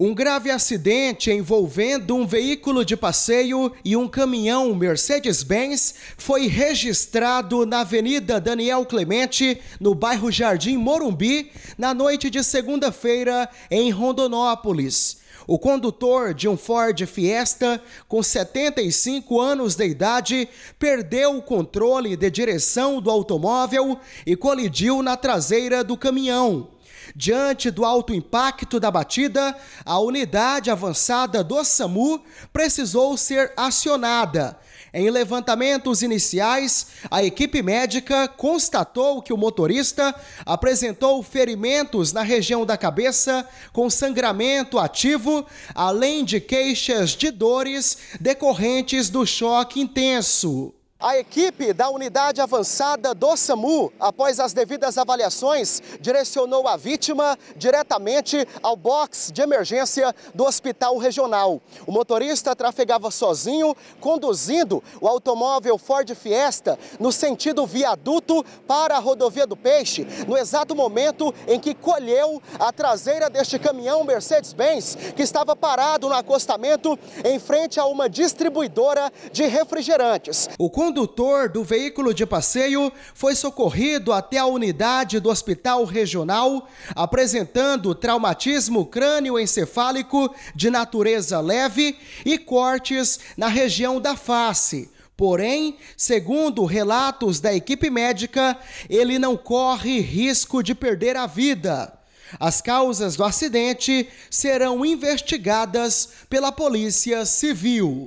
Um grave acidente envolvendo um veículo de passeio e um caminhão Mercedes-Benz foi registrado na Avenida Daniel Clemente, no bairro Jardim Morumbi, na noite de segunda-feira, em Rondonópolis. O condutor de um Ford Fiesta, com 75 anos de idade, perdeu o controle de direção do automóvel e colidiu na traseira do caminhão. Diante do alto impacto da batida, a unidade avançada do SAMU precisou ser acionada. Em levantamentos iniciais, a equipe médica constatou que o motorista apresentou ferimentos na região da cabeça, com sangramento ativo, além de queixas de dores decorrentes do choque intenso. A equipe da unidade avançada do SAMU, após as devidas avaliações, direcionou a vítima diretamente ao box de emergência do hospital regional. O motorista trafegava sozinho, conduzindo o automóvel Ford Fiesta no sentido viaduto para a rodovia do Peixe, no exato momento em que colheu a traseira deste caminhão Mercedes-Benz, que estava parado no acostamento em frente a uma distribuidora de refrigerantes. O condutor do veículo de passeio foi socorrido até a unidade do Hospital Regional, apresentando traumatismo crânioencefálico de natureza leve e cortes na região da face. Porém, segundo relatos da equipe médica, ele não corre risco de perder a vida. As causas do acidente serão investigadas pela Polícia Civil.